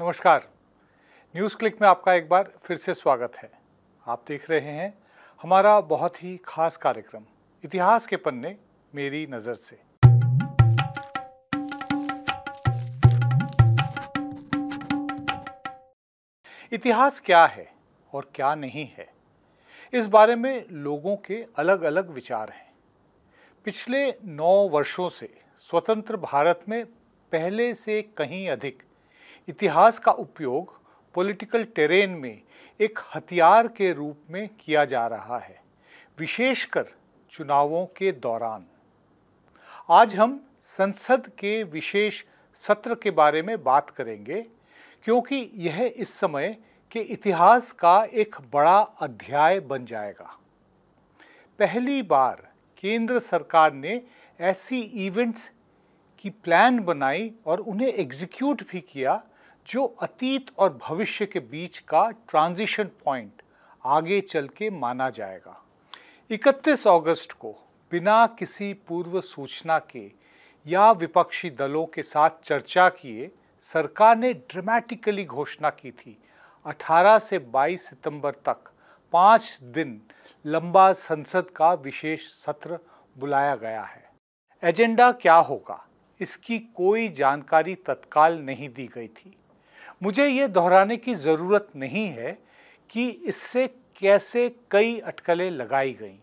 नमस्कार news click में आपका एक बार फिर से स्वागत है आप देख रहे हैं हमारा बहुत ही खास कार्यक्रम इतिहास के पन्ने मेरी नज़र से इतिहास क्या है और क्या नहीं है इस बारे में लोगों के अलग अलग विचार हैं पिछले नौ वर्षों से स्वतंत्र भारत में पहले से कहीं अधिक इतिहास का उपयोग पॉलिटिकल टेरेन में एक हथियार के रूप में किया जा रहा है विशेषकर चुनावों के दौरान आज हम संसद के विशेष सत्र के बारे में बात करेंगे क्योंकि यह इस समय के इतिहास का एक बड़ा अध्याय बन जाएगा पहली बार केंद्र सरकार ने ऐसी इवेंट्स की प्लान बनाई और उन्हें एग्जीक्यूट भी किया जो अतीत और भविष्य के बीच का ट्रांजिशन पॉइंट आगे चल के माना जाएगा 31 अगस्त को बिना किसी पूर्व सूचना के या विपक्षी दलों के साथ चर्चा किए सरकार ने ड्रामेटिकली घोषणा की थी 18 से 22 सितंबर तक पाँच दिन लंबा संसद का विशेष सत्र बुलाया गया है एजेंडा क्या होगा इसकी कोई जानकारी तत्काल नहीं दी गई थी मुझे ये दोहराने की ज़रूरत नहीं है कि इससे कैसे कई अटकलें लगाई गईं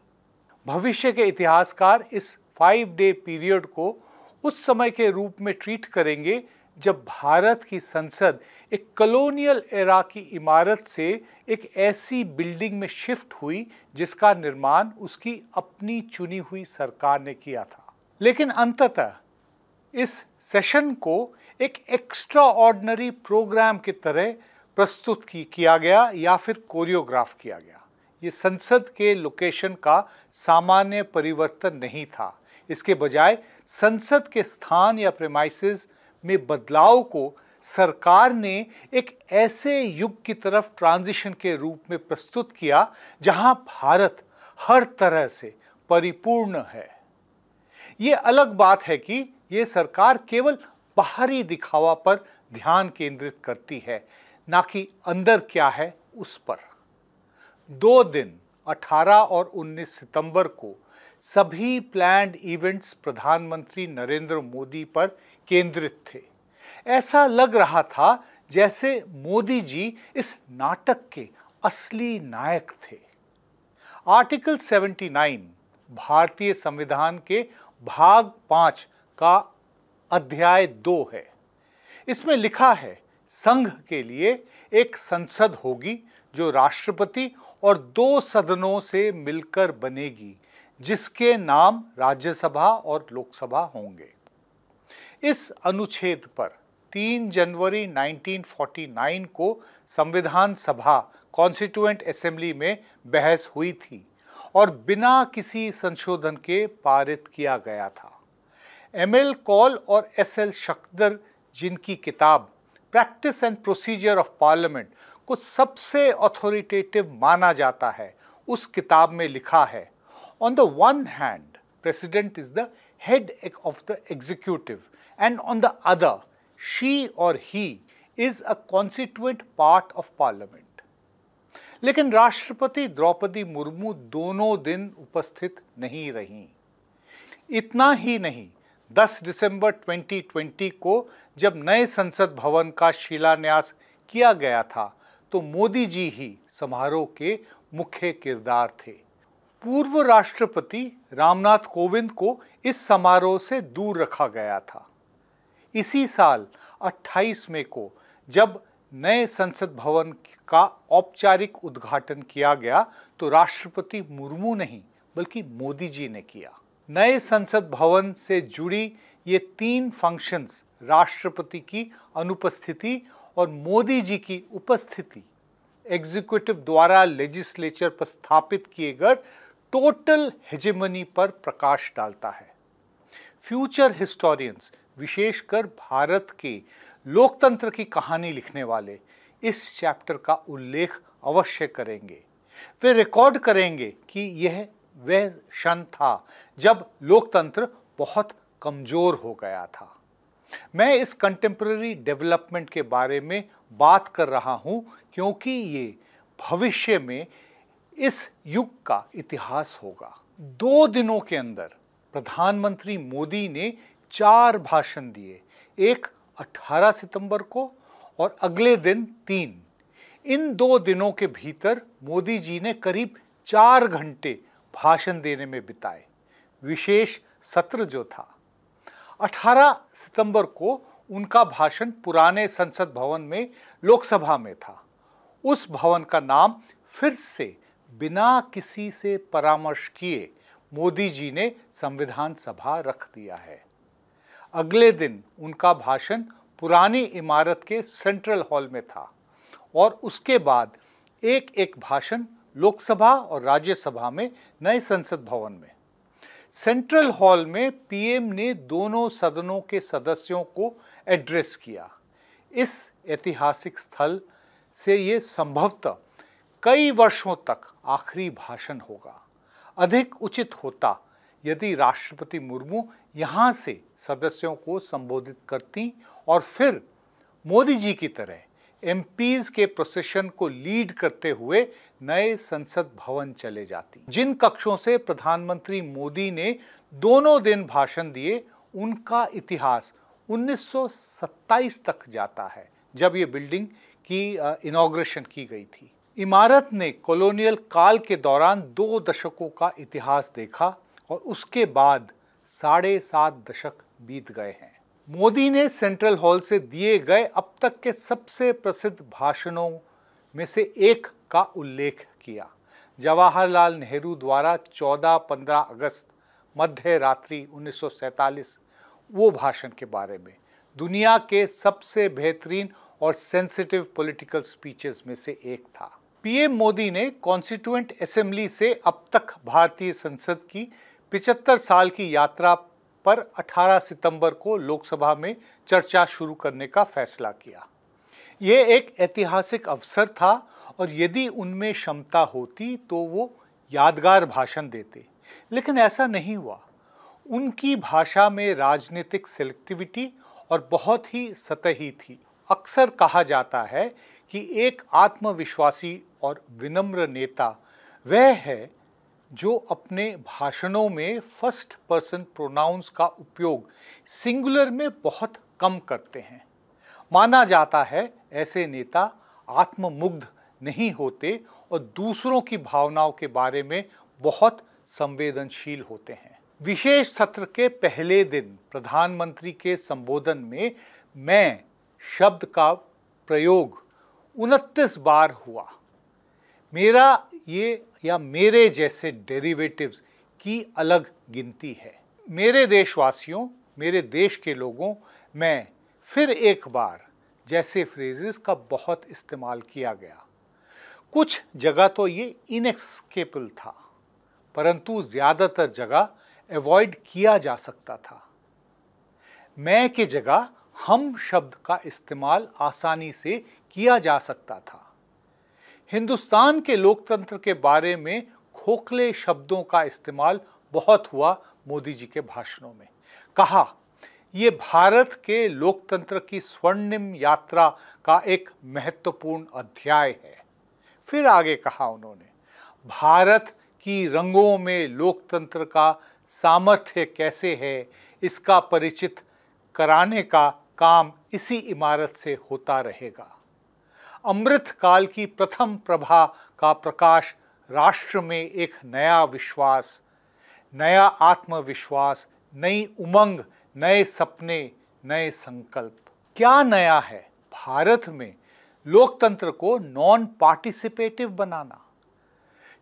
भविष्य के इतिहासकार इस फाइव डे पीरियड को उस समय के रूप में ट्रीट करेंगे जब भारत की संसद एक कलोनियल एरा की इमारत से एक ऐसी बिल्डिंग में शिफ्ट हुई जिसका निर्माण उसकी अपनी चुनी हुई सरकार ने किया था लेकिन अंततः इस सेशन को एक एक्स्ट्रा ऑर्डनरी प्रोग्राम की तरह प्रस्तुत की किया गया या फिर कोरियोग्राफ किया गया ये संसद के लोकेशन का सामान्य परिवर्तन नहीं था इसके बजाय संसद के स्थान या प्रेमाइसिस में बदलाव को सरकार ने एक ऐसे युग की तरफ ट्रांजिशन के रूप में प्रस्तुत किया जहां भारत हर तरह से परिपूर्ण है ये अलग बात है कि ये सरकार केवल बाहरी दिखावा पर ध्यान केंद्रित करती है ना कि अंदर क्या है उस पर दो दिन 18 और 19 सितंबर को सभी प्लैंड इवेंट्स प्रधानमंत्री नरेंद्र मोदी पर केंद्रित थे ऐसा लग रहा था जैसे मोदी जी इस नाटक के असली नायक थे आर्टिकल 79 भारतीय संविधान के भाग पांच का अध्याय दो है इसमें लिखा है संघ के लिए एक संसद होगी जो राष्ट्रपति और दो सदनों से मिलकर बनेगी जिसके नाम राज्यसभा और लोकसभा होंगे इस अनुच्छेद पर 3 जनवरी 1949 को संविधान सभा कॉन्स्टिट्यूएंट असेंबली में बहस हुई थी और बिना किसी संशोधन के पारित किया गया था एम एल कॉल और एस एल शकदर जिनकी किताब practice and procedure of parliament को सबसे अथॉरिटेटिव माना जाता है उस किताब में लिखा है on the one hand president is the head of the executive and on the other she or he is a constituent part of parliament लेकिन राष्ट्रपति द्रौपदी मुर्मू दोनों दिन उपस्थित नहीं रहीं इतना ही नहीं 10 दिसंबर 2020 को जब नए संसद भवन का शिलान्यास किया गया था तो मोदी जी ही समारोह के मुख्य किरदार थे पूर्व राष्ट्रपति रामनाथ कोविंद को इस समारोह से दूर रखा गया था इसी साल 28 मई को जब नए संसद भवन का औपचारिक उद्घाटन किया गया तो राष्ट्रपति मुर्मू नहीं बल्कि मोदी जी ने किया नए संसद भवन से जुड़ी ये तीन फंक्शंस राष्ट्रपति की अनुपस्थिति और मोदी जी की उपस्थिति एग्जीक्यूटिव द्वारा लेजिस्लेचर पर स्थापित किए गए टोटल हेजेमनी पर प्रकाश डालता है फ्यूचर हिस्टोरियंस विशेषकर भारत के लोकतंत्र की कहानी लिखने वाले इस चैप्टर का उल्लेख अवश्य करेंगे वे रिकॉर्ड करेंगे कि यह वह क्षण था जब लोकतंत्र बहुत कमज़ोर हो गया था मैं इस कंटेम्प्रेरी डेवलपमेंट के बारे में बात कर रहा हूं क्योंकि ये भविष्य में इस युग का इतिहास होगा दो दिनों के अंदर प्रधानमंत्री मोदी ने चार भाषण दिए एक 18 सितंबर को और अगले दिन तीन इन दो दिनों के भीतर मोदी जी ने करीब चार घंटे भाषण देने में बिताए विशेष सत्र जो था 18 सितंबर को उनका भाषण पुराने संसद भवन में लोकसभा में था उस भवन का नाम फिर से बिना किसी से परामर्श किए मोदी जी ने संविधान सभा रख दिया है अगले दिन उनका भाषण पुरानी इमारत के सेंट्रल हॉल में था और उसके बाद एक एक भाषण लोकसभा और राज्यसभा में नए संसद भवन में सेंट्रल हॉल में पीएम ने दोनों सदनों के सदस्यों को एड्रेस किया इस ऐतिहासिक स्थल से ये संभवतः कई वर्षों तक आखिरी भाषण होगा अधिक उचित होता यदि राष्ट्रपति मुर्मू यहाँ से सदस्यों को संबोधित करती और फिर मोदी जी की तरह एमपीज के प्रोसेशन को लीड करते हुए नए संसद भवन चले जाती जिन कक्षों से प्रधानमंत्री मोदी ने दोनों दिन भाषण दिए उनका इतिहास 1927 तक जाता है जब ये बिल्डिंग की इनाग्रेशन की गई थी इमारत ने कॉलोनियल काल के दौरान दो दशकों का इतिहास देखा और उसके बाद साढ़े सात दशक बीत गए हैं मोदी ने सेंट्रल हॉल से दिए गए अब तक के सबसे प्रसिद्ध भाषणों में से एक का उल्लेख किया जवाहरलाल नेहरू द्वारा 14-15 अगस्त मध्य रात्रि उन्नीस वो भाषण के बारे में दुनिया के सबसे बेहतरीन और सेंसिटिव पॉलिटिकल स्पीचेस में से एक था पीएम मोदी ने कॉन्स्टिट्यूएंट असेंबली से अब तक भारतीय संसद की 75 साल की यात्रा पर 18 सितंबर को लोकसभा में चर्चा शुरू करने का फैसला किया ये एक ऐतिहासिक अवसर था और यदि उनमें क्षमता होती तो वो यादगार भाषण देते लेकिन ऐसा नहीं हुआ उनकी भाषा में राजनीतिक सेलेक्टिविटी और बहुत ही सतही थी अक्सर कहा जाता है कि एक आत्मविश्वासी और विनम्र नेता वह है जो अपने भाषणों में फर्स्ट पर्सन प्रोनाउंस का उपयोग सिंगुलर में बहुत कम करते हैं माना जाता है ऐसे नेता आत्ममुग्ध नहीं होते और दूसरों की भावनाओं के बारे में बहुत संवेदनशील होते हैं विशेष सत्र के पहले दिन प्रधानमंत्री के संबोधन में मैं शब्द का प्रयोग उनतीस बार हुआ मेरा ये या मेरे जैसे डेरिवेटिव्स की अलग गिनती है मेरे देशवासियों मेरे देश के लोगों में फिर एक बार जैसे फ्रेजेस का बहुत इस्तेमाल किया गया कुछ जगह तो ये इनएक्सकेबल था परंतु ज़्यादातर जगह अवॉइड किया जा सकता था मैं के जगह हम शब्द का इस्तेमाल आसानी से किया जा सकता था हिंदुस्तान के लोकतंत्र के बारे में खोखले शब्दों का इस्तेमाल बहुत हुआ मोदी जी के भाषणों में कहा ये भारत के लोकतंत्र की स्वर्णिम यात्रा का एक महत्वपूर्ण अध्याय है फिर आगे कहा उन्होंने भारत की रंगों में लोकतंत्र का सामर्थ्य कैसे है इसका परिचित कराने का काम इसी इमारत से होता रहेगा अमृत काल की प्रथम प्रभा का प्रकाश राष्ट्र में एक नया विश्वास नया आत्मविश्वास नई उमंग नए सपने नए संकल्प क्या नया है भारत में लोकतंत्र को नॉन पार्टिसिपेटिव बनाना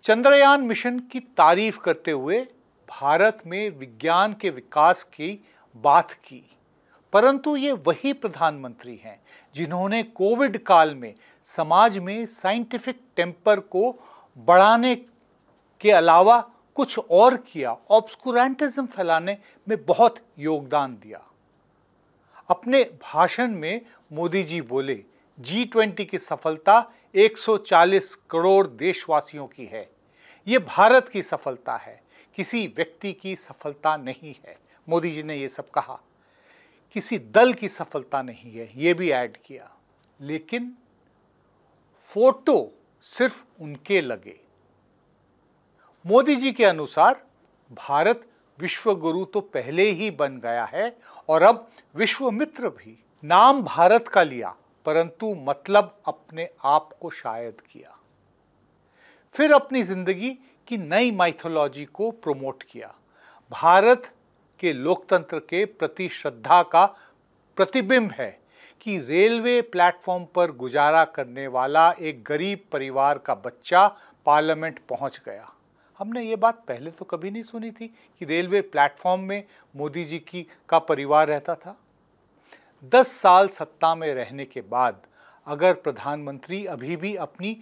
चंद्रयान मिशन की तारीफ करते हुए भारत में विज्ञान के विकास की बात की परंतु ये वही प्रधानमंत्री हैं जिन्होंने कोविड काल में समाज में साइंटिफिक टेम्पर को बढ़ाने के अलावा कुछ और किया ऑब्सकुरटिज्म फैलाने में बहुत योगदान दिया अपने भाषण में मोदी जी बोले जी ट्वेंटी की सफलता 140 करोड़ देशवासियों की है ये भारत की सफलता है किसी व्यक्ति की सफलता नहीं है मोदी जी ने ये सब कहा किसी दल की सफलता नहीं है ये भी ऐड किया लेकिन फोटो सिर्फ उनके लगे मोदी जी के अनुसार भारत विश्व गुरु तो पहले ही बन गया है और अब विश्व मित्र भी नाम भारत का लिया परंतु मतलब अपने आप को शायद किया फिर अपनी जिंदगी की नई माइथोलॉजी को प्रमोट किया भारत के लोकतंत्र के प्रति श्रद्धा का प्रतिबिंब है कि रेलवे प्लेटफॉर्म पर गुजारा करने वाला एक गरीब परिवार का बच्चा पार्लियामेंट पहुंच गया हमने ये बात पहले तो कभी नहीं सुनी थी कि रेलवे प्लेटफॉर्म में मोदी जी की का परिवार रहता था दस साल सत्ता में रहने के बाद अगर प्रधानमंत्री अभी भी अपनी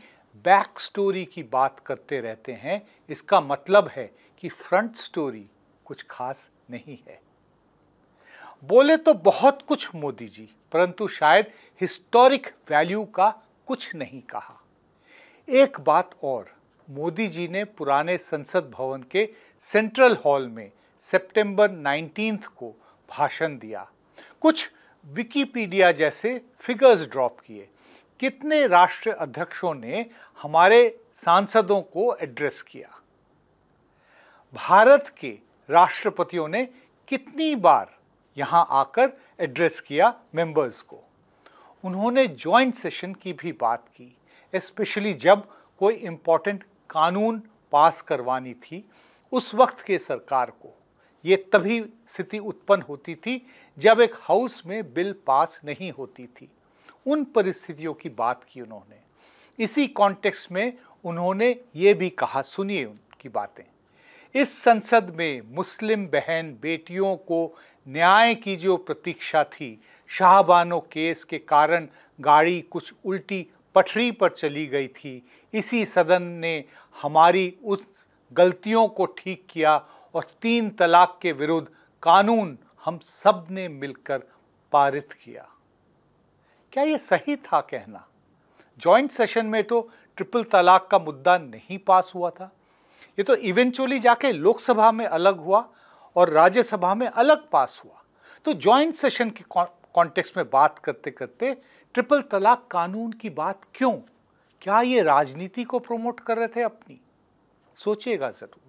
बैक स्टोरी की बात करते रहते हैं इसका मतलब है कि फ्रंट स्टोरी कुछ खास नहीं है बोले तो बहुत कुछ मोदी जी परंतु शायद हिस्टोरिक वैल्यू का कुछ नहीं कहा एक बात और मोदी जी ने पुराने संसद भवन के सेंट्रल हॉल में सितंबर 19 को भाषण दिया कुछ विकीपीडिया जैसे फिगर्स ड्रॉप किए कितने राष्ट्र अध्यक्षों ने हमारे सांसदों को एड्रेस किया भारत के राष्ट्रपतियों ने कितनी बार यहां आकर एड्रेस किया मेंबर्स को उन्होंने जॉइंट सेशन की भी बात की स्पेशली जब कोई इम्पोर्टेंट कानून पास करवानी थी उस वक्त के सरकार को ये तभी स्थिति उत्पन्न होती थी जब एक हाउस में बिल पास नहीं होती थी उन परिस्थितियों की बात की उन्होंने इसी कॉन्टेक्स्ट में उन्होंने ये भी कहा सुनिए उनकी बातें इस संसद में मुस्लिम बहन बेटियों को न्याय की जो प्रतीक्षा थी शाहबानो केस के कारण गाड़ी कुछ उल्टी पटरी पर चली गई थी इसी सदन ने हमारी उस गलतियों को ठीक किया और तीन तलाक के विरुद्ध कानून हम सब ने मिलकर पारित किया क्या ये सही था कहना जॉइंट सेशन में तो ट्रिपल तलाक का मुद्दा नहीं पास हुआ था ये तो इवेंचुअली जाके लोकसभा में अलग हुआ और राज्यसभा में अलग पास हुआ तो जॉइंट सेशन के कॉन्टेक्स्ट में बात करते करते ट्रिपल तलाक कानून की बात क्यों क्या ये राजनीति को प्रमोट कर रहे थे अपनी सोचिएगा ज़रूर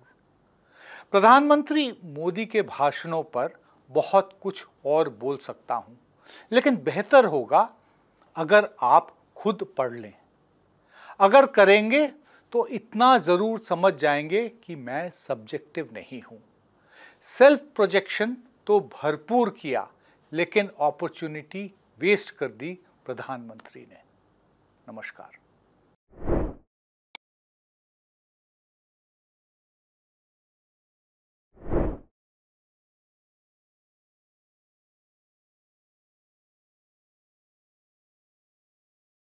प्रधानमंत्री मोदी के भाषणों पर बहुत कुछ और बोल सकता हूं लेकिन बेहतर होगा अगर आप खुद पढ़ लें अगर करेंगे तो इतना ज़रूर समझ जाएंगे कि मैं सब्जेक्टिव नहीं हूँ सेल्फ प्रोजेक्शन तो भरपूर किया लेकिन अपॉर्चुनिटी वेस्ट कर दी प्रधानमंत्री ने नमस्कार